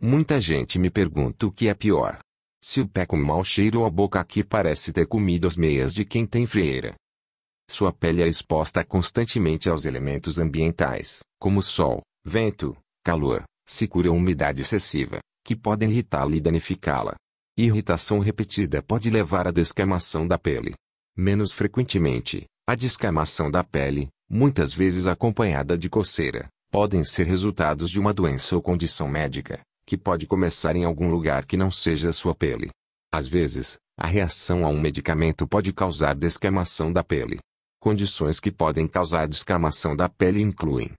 Muita gente me pergunta o que é pior. Se o pé com mau cheiro ou a boca que parece ter comido as meias de quem tem frieira. Sua pele é exposta constantemente aos elementos ambientais, como sol, vento, calor, secura ou umidade excessiva, que podem irritá-la e danificá-la. Irritação repetida pode levar à descamação da pele. Menos frequentemente, a descamação da pele, muitas vezes acompanhada de coceira, podem ser resultados de uma doença ou condição médica, que pode começar em algum lugar que não seja sua pele. Às vezes, a reação a um medicamento pode causar descamação da pele. Condições que podem causar descamação da pele incluem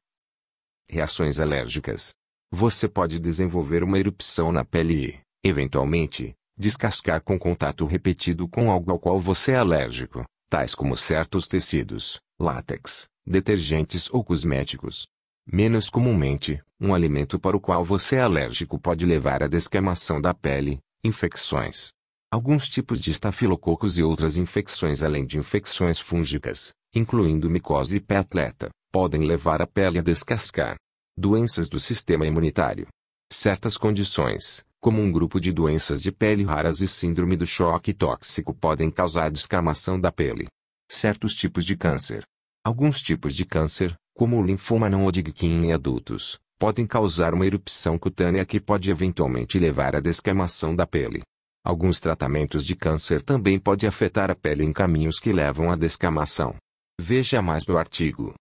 reações alérgicas. Você pode desenvolver uma erupção na pele e, eventualmente, descascar com contato repetido com algo ao qual você é alérgico, tais como certos tecidos, látex, detergentes ou cosméticos. Menos comumente, um alimento para o qual você é alérgico pode levar à descamação da pele, infecções. Alguns tipos de estafilococos e outras infecções além de infecções fúngicas, incluindo micose e petleta, podem levar a pele a descascar. Doenças do sistema imunitário. Certas condições, como um grupo de doenças de pele raras e síndrome do choque tóxico podem causar descamação da pele. Certos tipos de câncer. Alguns tipos de câncer, como o linfoma não Hodgkin em adultos, podem causar uma erupção cutânea que pode eventualmente levar à descamação da pele. Alguns tratamentos de câncer também podem afetar a pele em caminhos que levam à descamação. Veja mais no artigo.